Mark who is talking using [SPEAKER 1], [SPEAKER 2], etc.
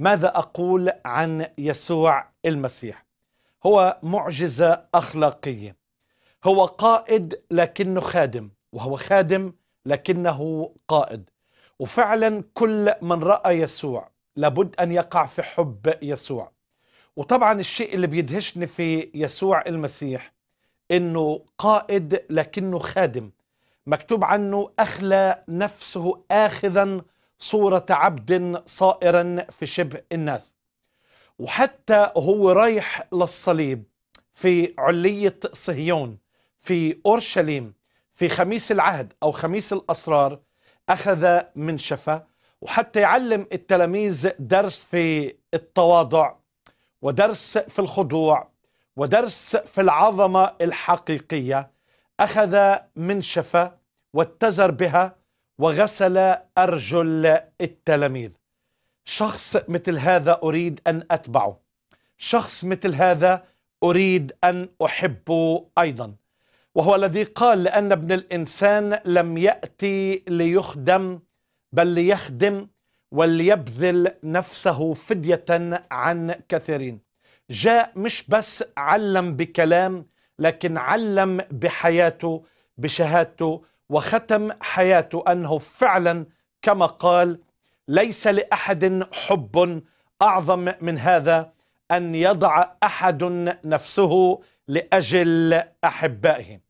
[SPEAKER 1] ماذا أقول عن يسوع المسيح هو معجزة أخلاقية هو قائد لكنه خادم وهو خادم لكنه قائد وفعلا كل من رأى يسوع لابد أن يقع في حب يسوع وطبعا الشيء اللي بيدهشني في يسوع المسيح انه قائد لكنه خادم مكتوب عنه اخلى نفسه اخذا صورة عبد صائرا في شبه الناس وحتى هو رايح للصليب في علية صهيون في أورشليم في خميس العهد أو خميس الأسرار أخذ منشفة وحتى يعلم التلاميذ درس في التواضع ودرس في الخضوع ودرس في العظمة الحقيقية أخذ منشفة واتزر بها وغسل أرجل التلاميذ شخص مثل هذا أريد أن أتبعه شخص مثل هذا أريد أن أحبه أيضا وهو الذي قال لأن ابن الإنسان لم يأتي ليخدم بل ليخدم وليبذل نفسه فدية عن كثيرين جاء مش بس علم بكلام لكن علم بحياته بشهادته وختم حياته انه فعلا كما قال ليس لاحد حب اعظم من هذا ان يضع احد نفسه لاجل احبائه